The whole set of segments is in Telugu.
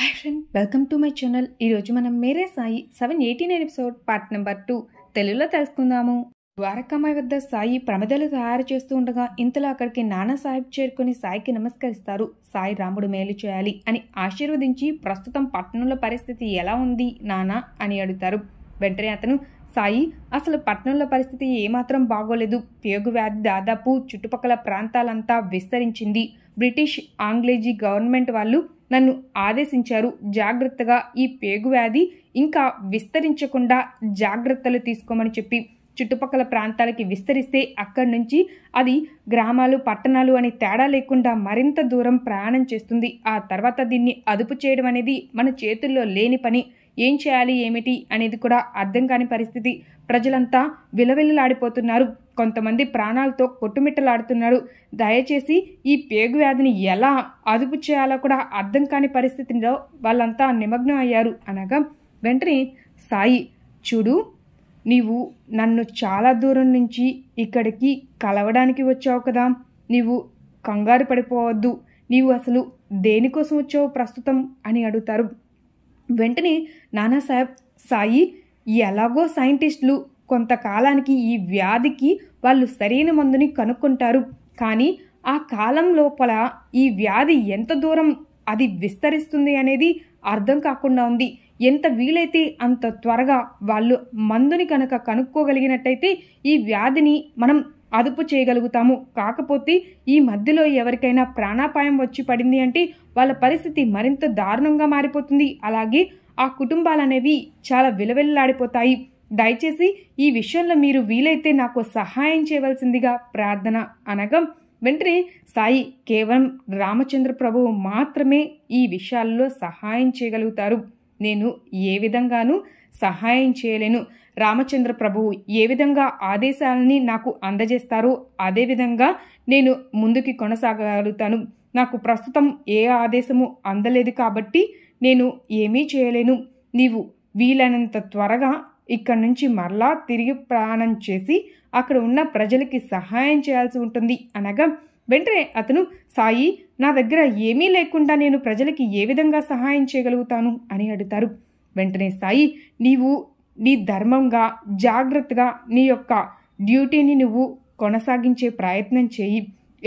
hi friend welcome to my channel ఈరోజు మనం Mere Sai seven eighteen episode part number two తెలుగులో తెలుసుకుందాము ద్వారకామాయి వద్ద సాయి ప్రమదలు తయారు చేస్తూ ఉండగా ఇంతలో అక్కడికి నానా సాహెబ్ చేరుకుని సాయికి నమస్కరిస్తారు సాయి రాముడు మేలు చేయాలి అని ఆశీర్వదించి ప్రస్తుతం పట్టణంలో పరిస్థితి ఎలా ఉంది నానా అని అడుగుతారు వెంటనే అతను సాయి అసలు పట్టణంలో పరిస్థితి ఏమాత్రం బాగోలేదు వ్యాధి దాదాపు చుట్టుపక్కల ప్రాంతాలంతా విస్తరించింది బ్రిటిష్ ఆంగ్లేజీ గవర్నమెంట్ వాళ్ళు నన్ను ఆదేశించారు జాగ్రత్తగా ఈ పేగు వ్యాధి ఇంకా విస్తరించకుండా జాగ్రత్తలు తీసుకోమని చెప్పి చుట్టుపక్కల ప్రాంతాలకి విస్తరిస్తే అక్కడి నుంచి అది గ్రామాలు పట్టణాలు అనే తేడా లేకుండా మరింత దూరం ప్రయాణం చేస్తుంది ఆ తర్వాత దీన్ని అదుపు చేయడం అనేది మన చేతుల్లో లేని పని ఏం చేయాలి ఏమిటి అనేది కూడా అర్థం కాని పరిస్థితి ప్రజలంతా విలవిల్లలాడిపోతున్నారు కొంతమంది ప్రాణాలతో కొట్టుమిట్టలాడుతున్నారు దయచేసి ఈ పేగు వ్యాధిని ఎలా అదుపు చేయాలో కూడా అర్థం కాని పరిస్థితిలో వాళ్ళంతా నిమగ్నం అయ్యారు అనగా వెంటనే సాయి చూడు నీవు నన్ను చాలా దూరం నుంచి ఇక్కడికి కలవడానికి వచ్చావు కదా నీవు కంగారు పడిపోవద్దు నీవు అసలు దేనికోసం వచ్చావు ప్రస్తుతం అని అడుగుతారు వెంటనే నానాసాహెబ్ సాయి ఎలాగో సైంటిస్టులు కొంతకాలానికి ఈ వ్యాధికి వాళ్ళు సరైన మందుని కనుక్కుంటారు కానీ ఆ కాలం లోపల ఈ వ్యాధి ఎంత దూరం అది విస్తరిస్తుంది అనేది అర్థం కాకుండా ఉంది ఎంత వీలైతే అంత త్వరగా వాళ్ళు మందుని కనుక కనుక్కోగలిగినట్టయితే ఈ వ్యాధిని మనం అదుపు చేయగలుగుతాము కాకపోతే ఈ మధ్యలో ఎవరికైనా ప్రాణాపాయం వచ్చి పడింది అంటే వాళ్ళ పరిస్థితి మరింత దారుణంగా మారిపోతుంది అలాగే ఆ కుటుంబాలనేవి చాలా విలవెల్లాడిపోతాయి దయచేసి ఈ విషయంలో మీరు వీలైతే నాకు సహాయం చేయవలసిందిగా ప్రార్థన అనగా వెంటనే సాయి కేవలం రామచంద్ర ప్రభువు మాత్రమే ఈ విషయాల్లో సహాయం చేయగలుగుతారు నేను ఏ విధంగానూ సహాయం చేయలేను రామచంద్ర ప్రభువు ఏ విధంగా ఆదేశాలని నాకు అందజేస్తారో అదేవిధంగా నేను ముందుకి కొనసాగలుగుతాను నాకు ప్రస్తుతం ఏ ఆదేశము అందలేదు కాబట్టి నేను ఏమీ చేయలేను నీవు వీలైనంత త్వరగా ఇక్కడి నుంచి మరలా తిరిగి ప్రయాణం చేసి అక్కడ ఉన్న ప్రజలకి సహాయం చేయాల్సి ఉంటుంది అనగా వెంటనే అతను సాయి నా దగ్గర ఏమీ లేకుండా నేను ప్రజలకి ఏ విధంగా సహాయం చేయగలుగుతాను అని అడుగుతారు వెంటనే సాయి నీవు నీ ధర్మంగా జాగ్రత్తగా నీ యొక్క డ్యూటీని నువ్వు కొనసాగించే ప్రయత్నం చేయి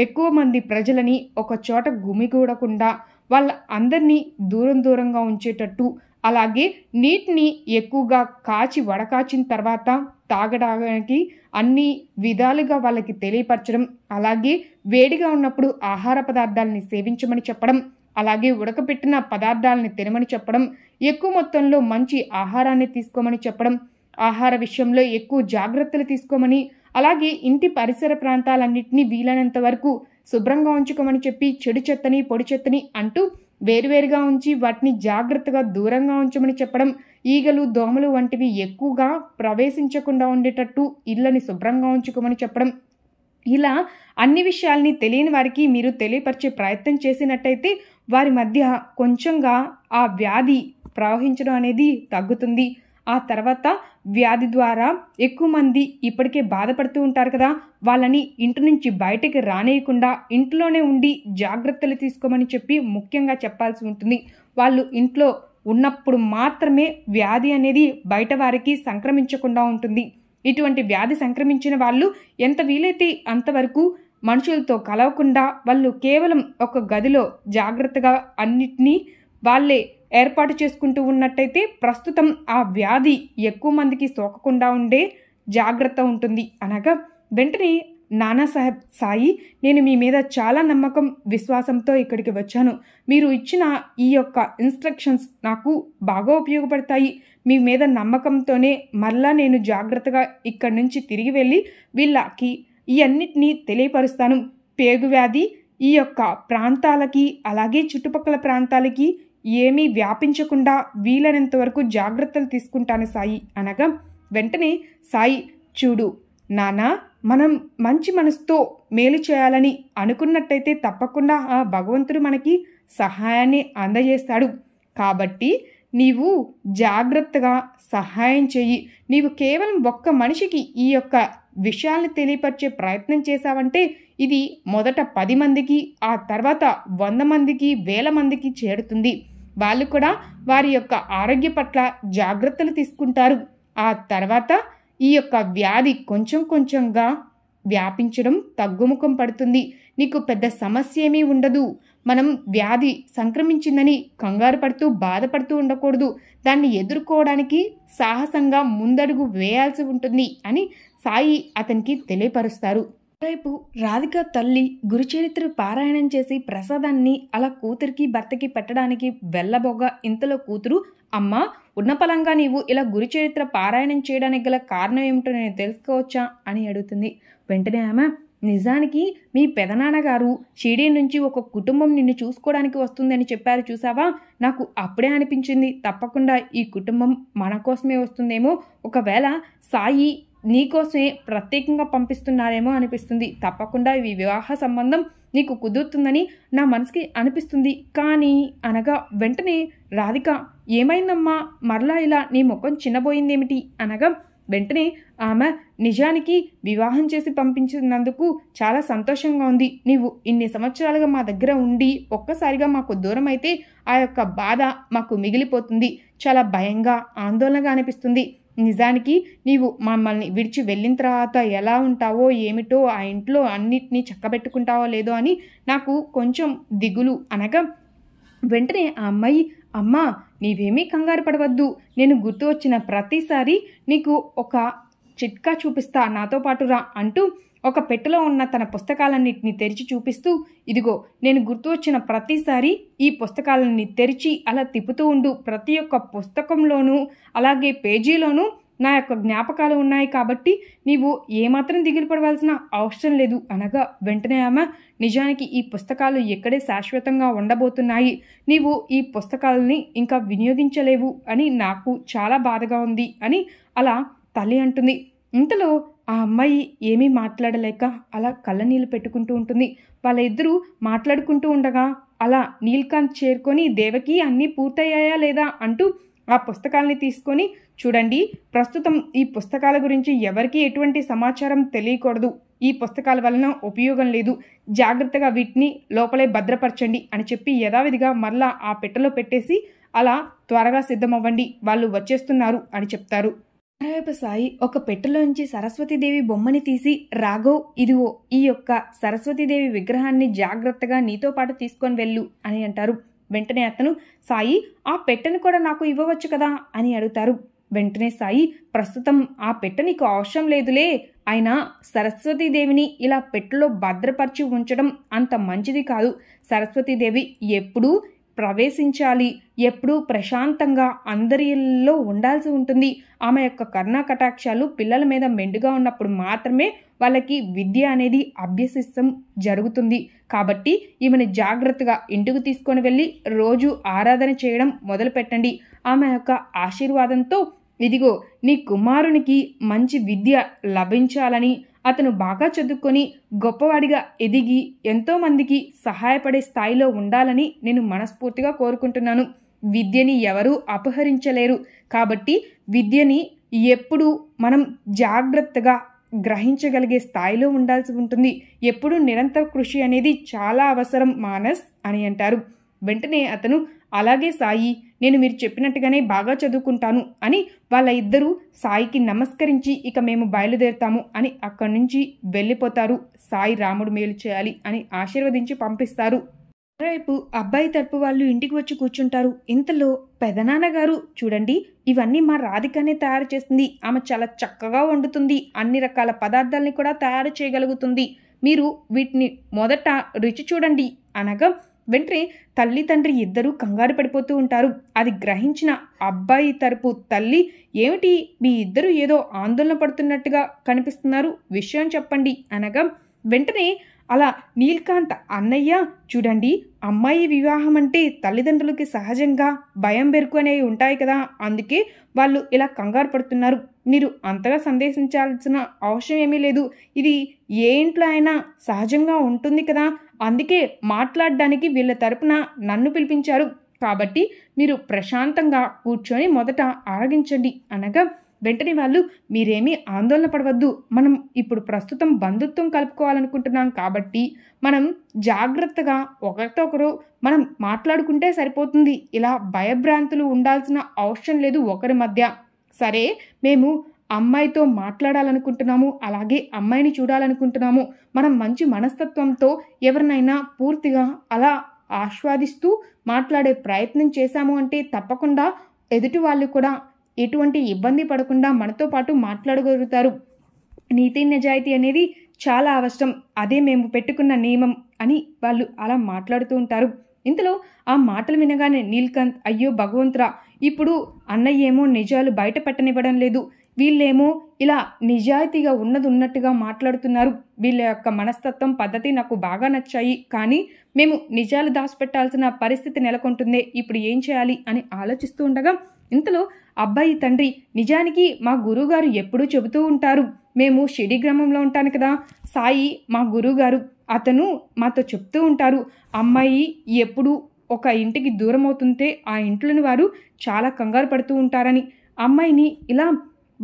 ఎక్కువ మంది ప్రజలని ఒక చోట గుమిగూడకుండా వాళ్ళ అందరినీ దూరం దూరంగా ఉంచేటట్టు అలాగే నీటిని ఎక్కువగా కాచి వడకాచిన తర్వాత తాగడానికి అన్ని విధాలుగా వాళ్ళకి తెలియపరచడం అలాగే వేడిగా ఉన్నప్పుడు ఆహార పదార్థాలని సేవించమని చెప్పడం అలాగే ఉడకపెట్టిన పదార్థాలని తినమని చెప్పడం ఎక్కువ మొత్తంలో మంచి ఆహారాన్ని తీసుకోమని చెప్పడం ఆహార విషయంలో ఎక్కువ జాగ్రత్తలు తీసుకోమని అలాగే ఇంటి పరిసర ప్రాంతాలన్నింటినీ వీలైనంత వరకు శుభ్రంగా ఉంచుకోమని చెప్పి చెడు చెత్తని పొడి చెత్తని అంటూ వేరువేరుగా ఉంచి వాటిని జాగ్రత్తగా దూరంగా ఉంచమని చెప్పడం ఈగలు దోమలు వంటివి ఎక్కువగా ప్రవేశించకుండా ఉండేటట్టు ఇళ్ళని శుభ్రంగా ఉంచుకోమని చెప్పడం ఇలా అన్ని విషయాల్ని తెలియని వారికి మీరు తెలియపరిచే ప్రయత్నం చేసినట్టయితే వారి మధ్య కొంచెంగా ఆ వ్యాధి ప్రవహించడం అనేది తగ్గుతుంది ఆ తర్వాత వ్యాధి ద్వారా ఎక్కువ మంది ఇప్పటికే బాధపడుతూ ఉంటారు కదా వాళ్ళని ఇంటి నుంచి బయటకి రానేయకుండా ఇంట్లోనే ఉండి జాగ్రత్తలు తీసుకోమని చెప్పి ముఖ్యంగా చెప్పాల్సి ఉంటుంది వాళ్ళు ఇంట్లో ఉన్నప్పుడు మాత్రమే వ్యాధి అనేది బయట వారికి సంక్రమించకుండా ఉంటుంది ఇటువంటి వ్యాధి సంక్రమించిన వాళ్ళు ఎంత వీలైతే అంతవరకు మనుషులతో కలవకుండా వాళ్ళు కేవలం ఒక గదిలో జాగ్రత్తగా అన్నిటినీ వాళ్ళే ఏర్పాటు చేసుకుంటూ ఉన్నట్టయితే ప్రస్తుతం ఆ వ్యాధి ఎక్కువ మందికి సోకకుండా ఉండే జాగ్రత్త ఉంటుంది అనగా వెంటనే నానాసాహెబ్ సాయి నేను మీ మీద చాలా నమ్మకం విశ్వాసంతో ఇక్కడికి వచ్చాను మీరు ఇచ్చిన ఈ యొక్క ఇన్స్ట్రక్షన్స్ నాకు బాగా ఉపయోగపడతాయి మీ మీద నమ్మకంతోనే మరలా నేను జాగ్రత్తగా ఇక్కడి నుంచి తిరిగి వెళ్ళి వీళ్ళకి ఇవన్నిటినీ తెలియపరుస్తాను పేగు వ్యాధి ఈ యొక్క ప్రాంతాలకి అలాగే చుట్టుపక్కల ప్రాంతాలకి ఏమీ వ్యాపించకుండా వీలైనంత వరకు జాగ్రత్తలు తీసుకుంటాను సాయి అనగా వెంటనే సాయి చూడు నానా మనం మంచి మనసుతో మేలు చేయాలని అనుకున్నట్టయితే తప్పకుండా ఆ భగవంతుడు మనకి సహాయాన్ని అందజేస్తాడు కాబట్టి నీవు జాగ్రత్తగా సహాయం చెయ్యి నీవు కేవలం ఒక్క మనిషికి ఈ యొక్క విషయాల్ని తెలియపరిచే ప్రయత్నం చేశావంటే ఇది మొదట పది మందికి ఆ తర్వాత వంద మందికి వేల మందికి చేరుతుంది వాళ్ళు కూడా వారి యొక్క ఆరోగ్య పట్ల జాగ్రత్తలు తీసుకుంటారు ఆ తర్వాత ఈ యొక్క వ్యాధి కొంచెం కొంచెంగా వ్యాపించడం తగ్గుముఖం పడుతుంది నీకు పెద్ద సమస్య ఏమీ ఉండదు మనం వ్యాధి సంక్రమించిందని కంగారు పడుతూ బాధపడుతూ ఉండకూడదు దాన్ని ఎదుర్కోవడానికి సాహసంగా ముందడుగు వేయాల్సి ఉంటుంది అని సాయి అతనికి తెలియపరుస్తారు రేపు రాధిక తల్లి గురుచరిత్ర పారాయణం చేసి ప్రసాదాన్ని అలా కూతురికి భర్తకి పెట్టడానికి వెళ్ళబోగ ఇంతలో కూతురు అమ్మ ఉన్న పలంగా నీవు ఇలా గురుచరిత్ర పారాయణం చేయడానికి గల కారణం ఏమిటో నేను తెలుసుకోవచ్చా అని అడుగుతుంది వెంటనే ఆమె నిజానికి మీ పెదనాన్నగారు షిరిడి నుంచి ఒక కుటుంబం నిన్ను చూసుకోవడానికి వస్తుందని చెప్పారు చూసావా నాకు అప్పుడే అనిపించింది తప్పకుండా ఈ కుటుంబం మన కోసమే వస్తుందేమో ఒకవేళ సాయి నీకోసమే ప్రత్యేకంగా పంపిస్తున్నారేమో అనిపిస్తుంది తప్పకుండా ఈ వివాహ సంబంధం నీకు కుదురుతుందని నా మనసుకి అనిపిస్తుంది కానీ అనగా వెంటనే రాధిక ఏమైందమ్మా మరలా ఇలా నీ ముఖం చిన్నబోయిందేమిటి అనగా వెంటనే ఆమె నిజానికి వివాహం చేసి పంపించినందుకు చాలా సంతోషంగా ఉంది నీవు ఇన్ని సంవత్సరాలుగా మా దగ్గర ఉండి ఒక్కసారిగా మాకు దూరం అయితే ఆ యొక్క బాధ మాకు మిగిలిపోతుంది చాలా భయంగా ఆందోళనగా అనిపిస్తుంది నిజానికి నీవు మమ్మల్ని విడిచి వెళ్ళిన తర్వాత ఎలా ఉంటావో ఏమిటో ఆ ఇంట్లో అన్నిటినీ చక్కబెట్టుకుంటావో లేదో అని నాకు కొంచెం దిగులు అనగా వెంటనే ఆ అమ్మాయి అమ్మా నీవేమీ కంగారు పడవద్దు నేను గుర్తు వచ్చిన ప్రతిసారి నీకు ఒక చిట్కా చూపిస్తా నాతో పాటు రా అంటూ ఒక పెట్టెలో ఉన్న తన పుస్తకాలన్నింటినీ తెరిచి చూపిస్తూ ఇదిగో నేను గుర్తు వచ్చిన ప్రతిసారి ఈ పుస్తకాలన్నీ తెరిచి అలా తిప్పుతూ ఉండు ప్రతి ఒక్క పుస్తకంలోనూ అలాగే పేజీలోనూ నా యొక్క జ్ఞాపకాలు ఉన్నాయి కాబట్టి నీవు ఏమాత్రం దిగులు పడవలసిన అవసరం లేదు అనగా వెంటనే ఆమె నిజానికి ఈ పుస్తకాలు ఎక్కడే శాశ్వతంగా ఉండబోతున్నాయి నీవు ఈ పుస్తకాలని ఇంకా వినియోగించలేవు అని నాకు చాలా బాధగా ఉంది అని అలా తల్లి అంటుంది ఇంతలో ఆ అమ్మాయి ఏమీ మాట్లాడలేక అలా కళ్ళ నీళ్ళు పెట్టుకుంటూ ఉంటుంది వాళ్ళ ఇద్దరూ మాట్లాడుకుంటూ ఉండగా అలా నీల్కాంత్ చేరుకొని దేవకి అన్నీ పూర్తయ్యాయా లేదా అంటూ ఆ పుస్తకాలని తీసుకొని చూడండి ప్రస్తుతం ఈ పుస్తకాల గురించి ఎవరికి ఎటువంటి సమాచారం తెలియకూడదు ఈ పుస్తకాల వలన ఉపయోగం లేదు జాగ్రత్తగా వీటిని లోపలే భద్రపరచండి అని చెప్పి యథావిధిగా మరలా ఆ పెట్టెలో పెట్టేసి అలా త్వరగా సిద్ధమవ్వండి వాళ్ళు వచ్చేస్తున్నారు అని చెప్తారు మరోవైపు సాయి ఒక పెట్టెలోంచి సరస్వతీదేవి బొమ్మని తీసి రాఘవ్ ఇదిగో ఈ యొక్క సరస్వతీదేవి విగ్రహాన్ని జాగ్రత్తగా నీతో పాటు తీసుకొని వెళ్ళు అని అంటారు వెంటనే అతను సాయి ఆ పెట్టెను కూడా నాకు ఇవ్వవచ్చు కదా అని అడుగుతారు వెంటనే సాయి ప్రస్తుతం ఆ పెట్ట నీకు అవసరం లేదులే అయినా సరస్వతీదేవిని ఇలా పెట్టెలో భద్రపరిచి ఉంచడం అంత మంచిది కాదు సరస్వతీదేవి ఎప్పుడూ ప్రవేశించాలి ఎప్పుడూ ప్రశాంతంగా అందరిలో ఉండాల్సి ఉంటుంది ఆమె యొక్క కర్ణా కటాక్షాలు పిల్లల మీద మెండుగా ఉన్నప్పుడు మాత్రమే వాళ్ళకి విద్య అనేది అభ్యసిస్తం జరుగుతుంది కాబట్టి ఈమెను జాగ్రత్తగా ఇంటికి తీసుకొని వెళ్ళి రోజు ఆరాధన చేయడం మొదలుపెట్టండి ఆమె యొక్క ఆశీర్వాదంతో ఇదిగో నీ కుమారునికి మంచి విద్య లభించాలని అతను బాగా చదువుకొని గొప్పవాడిగా ఎదిగి ఎంతోమందికి సహాయపడే స్థాయిలో ఉండాలని నేను మనస్ఫూర్తిగా కోరుకుంటున్నాను విద్యని ఎవరూ అపహరించలేరు కాబట్టి విద్యని ఎప్పుడు మనం జాగ్రత్తగా గ్రహించగలిగే స్థాయిలో ఉండాల్సి ఉంటుంది ఎప్పుడు నిరంతర కృషి అనేది చాలా అవసరం మానస్ అని అంటారు వెంటనే అతను అలాగే సాయి నేను మీరు చెప్పినట్టుగానే బాగా చదువుకుంటాను అని వాళ్ళ ఇద్దరూ సాయికి నమస్కరించి ఇక మేము బయలుదేరుతాము అని అక్కడి నుంచి వెళ్ళిపోతారు సాయి రాముడు మేలు చేయాలి అని ఆశీర్వదించి పంపిస్తారు మరోవైపు అబ్బాయి తరపు వాళ్ళు ఇంటికి వచ్చి కూర్చుంటారు ఇంతలో పెదనాన్నగారు చూడండి ఇవన్నీ మా రాధికనే తయారు చేస్తుంది ఆమె చాలా చక్కగా వండుతుంది అన్ని రకాల పదార్థాలని కూడా తయారు చేయగలుగుతుంది మీరు వీటిని మొదట రుచి చూడండి అనగా వెంటనే తల్లి తండ్రి ఇద్దరూ కంగారు పడిపోతూ ఉంటారు అది గ్రహించిన అబ్బాయి తరపు తల్లి ఏమిటి మీ ఇద్దరు ఏదో ఆందోళన పడుతున్నట్టుగా కనిపిస్తున్నారు విషయం చెప్పండి అనగా వెంటనే అలా నీల్కాంత్ అన్నయ్య చూడండి అమ్మాయి వివాహం అంటే తల్లిదండ్రులకి సహజంగా భయం బెరుకు అనేవి ఉంటాయి కదా అందుకే వాళ్ళు ఇలా కంగారు పడుతున్నారు మీరు అంతగా సందేశించాల్సిన అవసరం ఏమీ లేదు ఇది ఏ ఇంట్లో అయినా సహజంగా ఉంటుంది కదా అందుకే మాట్లాడడానికి వీళ్ళ తరపున నన్ను పిలిపించారు కాబట్టి మీరు ప్రశాంతంగా కూర్చొని మొదట ఆరగించండి అనగా వెంటనే వాళ్ళు మీరేమీ ఆందోళన పడవద్దు మనం ఇప్పుడు ప్రస్తుతం బంధుత్వం కలుపుకోవాలనుకుంటున్నాం కాబట్టి మనం జాగ్రత్తగా ఒకరితో ఒకరు మనం మాట్లాడుకుంటే సరిపోతుంది ఇలా భయభ్రాంతులు ఉండాల్సిన అవసరం లేదు ఒకరి మధ్య సరే మేము అమ్మాయితో మాట్లాడాలనుకుంటున్నాము అలాగే అమ్మాయిని చూడాలనుకుంటున్నాము మనం మంచి మనస్తత్వంతో ఎవరినైనా పూర్తిగా అలా ఆస్వాదిస్తూ మాట్లాడే ప్రయత్నం చేశాము అంటే తప్పకుండా ఎదుటి వాళ్ళు కూడా ఎటువంటి ఇబ్బంది పడకుండా మనతో పాటు మాట్లాడగలుగుతారు నీతి నిజాయితీ అనేది చాలా అవసరం అదే మేము పెట్టుకున్న నియమం అని వాళ్ళు అలా మాట్లాడుతూ ఉంటారు ఇంతలో ఆ మాటలు వినగానే నీల్కంత్ అయ్యో భగవంతురా ఇప్పుడు అన్నయ్య ఏమో నిజాలు బయట పెట్టనివ్వడం లేదు వీళ్ళేమో ఇలా నిజాయితీగా ఉన్నది ఉన్నట్టుగా మాట్లాడుతున్నారు వీళ్ళ యొక్క మనస్తత్వం పద్ధతి నాకు బాగా నచ్చాయి కానీ మేము నిజాలు దాచిపెట్టాల్సిన పరిస్థితి నెలకొంటుందే ఇప్పుడు ఏం చేయాలి అని ఆలోచిస్తూ ఉండగా ఇంతలో అబ్బాయి తండ్రి నిజానికి మా గురువుగారు ఎప్పుడూ చెబుతూ ఉంటారు మేము షిడి గ్రామంలో ఉంటాను కదా సాయి మా గురువుగారు అతను మాతో చెప్తూ ఉంటారు అమ్మాయి ఎప్పుడు ఒక ఇంటికి దూరం అవుతుంటే ఆ ఇంట్లోని వారు చాలా కంగారు పడుతూ ఉంటారని అమ్మాయిని ఇలా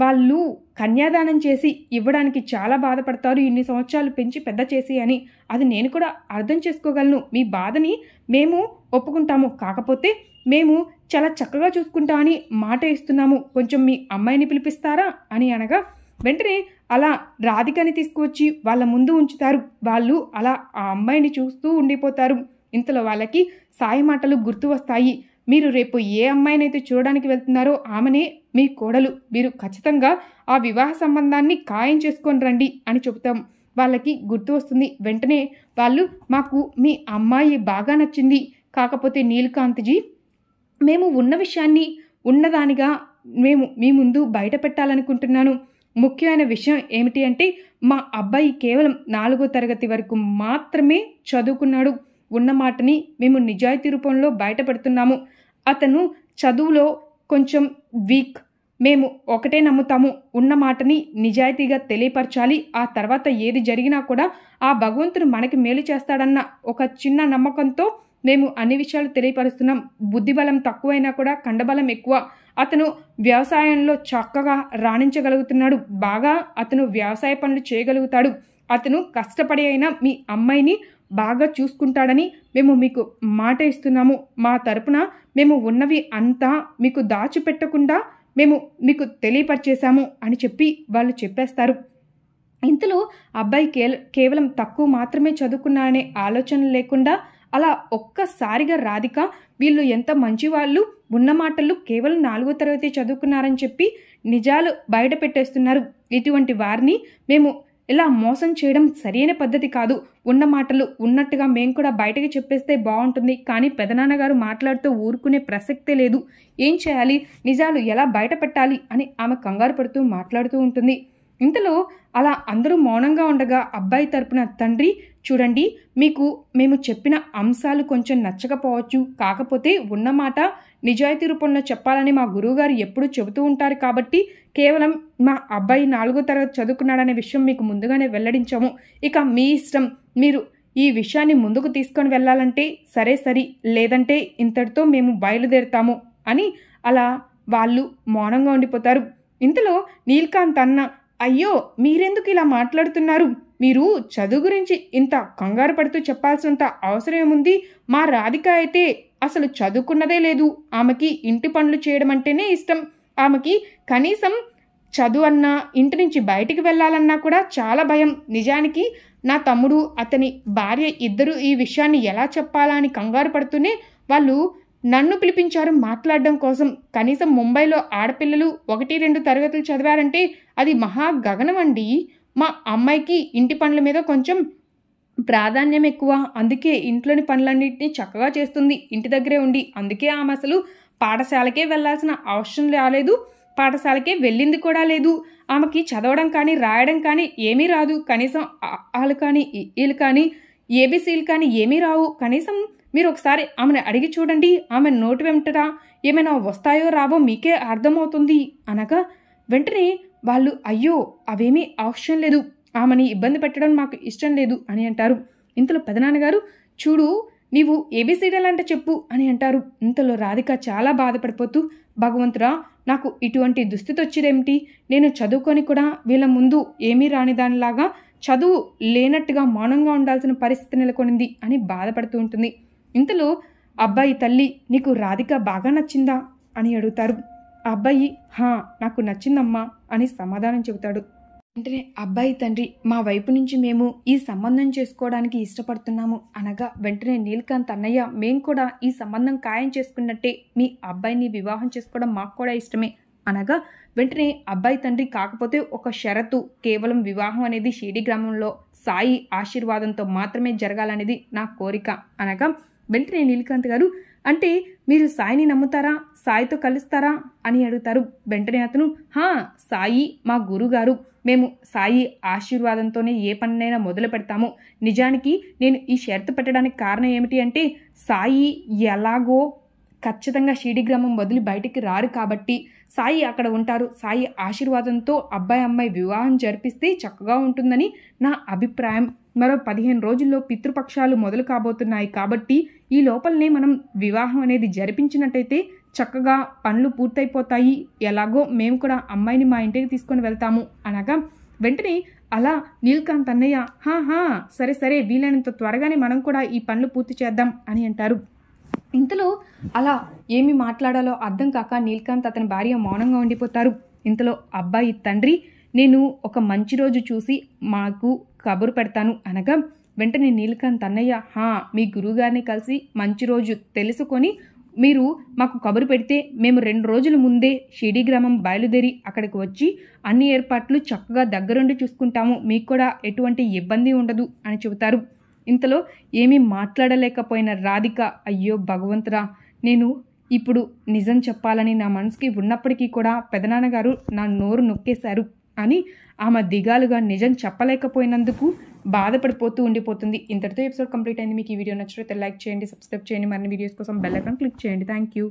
వాళ్ళు కన్యాదానం చేసి ఇవ్వడానికి చాలా బాధపడతారు ఇన్ని సంవత్సరాలు పెంచి పెద్ద చేసి అని అది నేను కూడా అర్థం చేసుకోగలను మీ బాధని మేము ఒప్పుకుంటాము కాకపోతే మేము చాలా చక్కగా చూసుకుంటామని మాట ఇస్తున్నాము కొంచెం మీ అమ్మాయిని పిలిపిస్తారా అని అనగా వెంటనే అలా రాధికని తీసుకువచ్చి వాళ్ళ ముందు ఉంచుతారు వాళ్ళు అలా ఆ అమ్మాయిని చూస్తూ ఉండిపోతారు ఇంతలో వాళ్ళకి సాయి మాటలు గుర్తు వస్తాయి మీరు రేపు ఏ అమ్మాయినైతే చూడడానికి వెళ్తున్నారో ఆమెనే మీ కోడలు మీరు ఖచ్చితంగా ఆ వివాహ సంబంధాన్ని ఖాయం చేసుకొని రండి అని చెబుతాం వాళ్ళకి గుర్తు వస్తుంది వెంటనే వాళ్ళు మాకు మీ అమ్మాయి బాగా నచ్చింది కాకపోతే నీలకాంత్జీ మేము ఉన్న విషయాన్ని ఉన్నదానిగా మేము మీ ముందు బయట పెట్టాలనుకుంటున్నాను ముఖ్యమైన విషయం ఏమిటి అంటే మా అబ్బాయి కేవలం నాలుగో తరగతి వరకు మాత్రమే చదువుకున్నాడు ఉన్న మాటని మేము నిజాయితీ రూపంలో బయటపడుతున్నాము అతను చదువులో కొంచెం వీక్ మేము ఒకటే నమ్ముతాము ఉన్న మాటని నిజాయితీగా తెలియపరచాలి ఆ తర్వాత ఏది జరిగినా కూడా ఆ భగవంతుడు మనకి మేలు చేస్తాడన్న ఒక చిన్న నమ్మకంతో మేము అన్ని విషయాలు తెలియపరుస్తున్నాం బుద్ధిబలం తక్కువైనా కూడా కండబలం ఎక్కువ అతను వ్యవసాయంలో చక్కగా రాణించగలుగుతున్నాడు బాగా అతను వ్యవసాయ పనులు చేయగలుగుతాడు అతను కష్టపడి అయినా మీ అమ్మాయిని బాగా చూసుకుంటాడని మేము మీకు మాట ఇస్తున్నాము మా తరపున మేము ఉన్నవి అంతా మీకు దాచిపెట్టకుండా మేము మీకు తెలియపరిచేశాము అని చెప్పి వాళ్ళు చెప్పేస్తారు ఇంతలో అబ్బాయి కేవలం తక్కువ మాత్రమే చదువుకున్నా అనే ఆలోచన లేకుండా అలా ఒక్కసారిగా రాధిక వీళ్ళు ఎంత మంచివాళ్ళు ఉన్న మాటలు కేవలం నాలుగో తరగతి చదువుకున్నారని చెప్పి నిజాలు బయట పెట్టేస్తున్నారు ఇటువంటి వారిని మేము ఇలా మోసం చేయడం సరైన పద్ధతి కాదు ఉన్న మాటలు ఉన్నట్టుగా మేము కూడా బయటకి చెప్పేస్తే బాగుంటుంది కానీ పెదనాన్నగారు మాట్లాడుతూ ఊరుకునే ప్రసక్తే లేదు ఏం చేయాలి నిజాలు ఎలా బయట పెట్టాలి అని ఆమె కంగారు పడుతూ మాట్లాడుతూ ఉంటుంది ఇంతలో అలా అందరూ మౌనంగా ఉండగా అబ్బాయి తరపున తండ్రి చూడండి మీకు మేము చెప్పిన అంశాలు కొంచెం నచ్చకపోవచ్చు కాకపోతే ఉన్నమాట నిజాయితీ రూపంలో చెప్పాలని మా గురువుగారు ఎప్పుడూ చెబుతూ ఉంటారు కాబట్టి కేవలం మా అబ్బాయి నాలుగో తరగతి చదువుకున్నాడనే విషయం మీకు ముందుగానే వెల్లడించాము ఇక మీ ఇష్టం మీరు ఈ విషయాన్ని ముందుకు తీసుకొని వెళ్ళాలంటే సరే సరి లేదంటే ఇంతటితో మేము బయలుదేరుతాము అని అలా వాళ్ళు మౌనంగా ఉండిపోతారు ఇంతలో నీల్కాంత్ అన్న అయ్యో మీరెందుకు ఇలా మాట్లాడుతున్నారు మీరు చదువు గురించి ఇంత కంగారు పడుతూ చెప్పాల్సినంత అవసరం ఏముంది మా రాధిక అయితే అసలు చదువుకున్నదే లేదు ఆమెకి ఇంటి పనులు చేయడం అంటేనే ఇష్టం ఆమెకి కనీసం చదువు అన్నా ఇంటి నుంచి బయటికి వెళ్ళాలన్నా కూడా చాలా భయం నిజానికి నా తమ్ముడు అతని భార్య ఇద్దరు ఈ విషయాన్ని ఎలా చెప్పాలా అని కంగారు పడుతూనే వాళ్ళు నన్ను పిలిపించారు మాట్లాడడం కోసం కనీసం ముంబైలో ఆడపిల్లలు ఒకటి రెండు తరగతులు చదివారంటే అది మహా గగనం అండి మా అమ్మాయికి ఇంటి పనుల మీద కొంచెం ప్రాధాన్యం ఎక్కువ అందుకే ఇంట్లోని పనులన్నింటినీ చక్కగా చేస్తుంది ఇంటి దగ్గరే ఉండి అందుకే ఆమె అసలు పాఠశాలకే వెళ్లాల్సిన అవసరం రాలేదు పాఠశాలకే వెళ్ళింది కూడా లేదు ఆమెకి చదవడం కానీ రాయడం కానీ ఏమీ రాదు కనీసం ఆలు కానీ ఈలు కానీ ఏబీసీలు కానీ ఏమీ రావు కనీసం మీరు ఒకసారి ఆమెను అడిగి చూడండి ఆమె నోటి వెంటరా ఏమైనా వస్తాయో రావో మీకే అర్థమవుతుంది అనగా వెంటనే వాళ్ళు అయ్యో అవేమీ ఆప్షన్ లేదు ఆమెని ఇబ్బంది పెట్టడం మాకు ఇష్టం లేదు అని అంటారు ఇంతలో పెదనాన్నగారు చూడు నీవు ఏబీసీడీలు అంటే చెప్పు అని అంటారు ఇంతలో రాధిక చాలా బాధపడిపోతూ భగవంతురా నాకు ఇటువంటి దుస్థితి వచ్చేదేమిటి నేను చదువుకొని కూడా వీళ్ళ ముందు ఏమీ రాని దానిలాగా చదువు లేనట్టుగా మౌనంగా ఉండాల్సిన పరిస్థితి నెలకొనింది అని బాధపడుతూ ఉంటుంది ఇంతలో అబ్బాయి తల్లి నీకు రాధిక బాగా నచ్చిందా అని అడుగుతారు అబ్బాయి హా నాకు నచ్చిందమ్మా అని సమాధానం చెబుతాడు వెంటనే అబ్బాయి తండ్రి మా వైపు నుంచి మేము ఈ సంబంధం చేసుకోవడానికి ఇష్టపడుతున్నాము అనగా వెంటనే నీల్కాంత్ అన్నయ్య మేం కూడా ఈ సంబంధం ఖాయం చేసుకున్నట్టే మీ అబ్బాయిని వివాహం చేసుకోవడం మాకు కూడా ఇష్టమే అనగా వెంటనే అబ్బాయి తండ్రి కాకపోతే ఒక షరతు కేవలం వివాహం అనేది షేడి గ్రామంలో సాయి ఆశీర్వాదంతో మాత్రమే జరగాలనేది నా కోరిక అనగా వెంటనే నీలకాంత్ గారు అంటే మీరు సాయిని నమ్ముతారా సాయితో కలుస్తారా అని అడుగుతారు వెంటనే అతను హా సాయి మా గురుగారు మేము సాయి ఆశీర్వాదంతోనే ఏ పనినైనా మొదలు పెడతాము నిజానికి నేను ఈ షరతు పెట్టడానికి కారణం ఏమిటి అంటే సాయి ఎలాగో ఖచ్చితంగా గ్రామం వదిలి బయటికి రారు కాబట్టి సాయి అక్కడ ఉంటారు సాయి ఆశీర్వాదంతో అబ్బాయి అమ్మాయి వివాహం జరిపిస్తే చక్కగా ఉంటుందని నా అభిప్రాయం మరో పదిహేను రోజుల్లో పితృపక్షాలు మొదలు కాబోతున్నాయి కాబట్టి ఈ లోపలనే మనం వివాహం అనేది జరిపించినట్టయితే చక్కగా పనులు పూర్తయిపోతాయి ఎలాగో మేము కూడా అమ్మాయిని మా ఇంటికి తీసుకొని వెళ్తాము అనగా వెంటనే అలా నీల్కాంత్ అన్నయ్య హా హా సరే సరే వీలైనంత త్వరగానే మనం కూడా ఈ పనులు పూర్తి చేద్దాం అని అంటారు ఇంతలో అలా ఏమి మాట్లాడాలో అర్థం కాక నీల్కాంత్ అతని భార్య మౌనంగా ఉండిపోతారు ఇంతలో అబ్బాయి తండ్రి నేను ఒక మంచి రోజు చూసి మాకు కబురు పెడతాను అనగా వెంటనే నీలకాంత్ అన్నయ్య హా మీ గురువుగారిని కలిసి మంచి రోజు తెలుసుకొని మీరు మాకు కబురు పెడితే మేము రెండు రోజుల ముందే షిడి గ్రామం బయలుదేరి అక్కడికి వచ్చి అన్ని ఏర్పాట్లు చక్కగా దగ్గరుండి చూసుకుంటాము మీకు కూడా ఎటువంటి ఇబ్బంది ఉండదు అని చెబుతారు ఇంతలో ఏమీ మాట్లాడలేకపోయిన రాధిక అయ్యో భగవంతురా నేను ఇప్పుడు నిజం చెప్పాలని నా మనసుకి ఉన్నప్పటికీ కూడా పెదనాన్నగారు నా నోరు నొక్కేశారు అని ఆమె దిగాలుగా నిజం చెప్పలేకపోయినందుకు బాధపడిపోతూ ఉండిపోతుంది ఇంతటితో ఎపిసోడ్ కంప్లీట్ అయింది మీకు ఈ వీడియో నచ్చితే లైక్ చేయండి సబ్స్క్రైబ్ చేయండి మరిన్ని వీడియోస్ కోసం బెల్ ఐకాన్ క్లిక్ చేయండి థ్యాంక్ యూ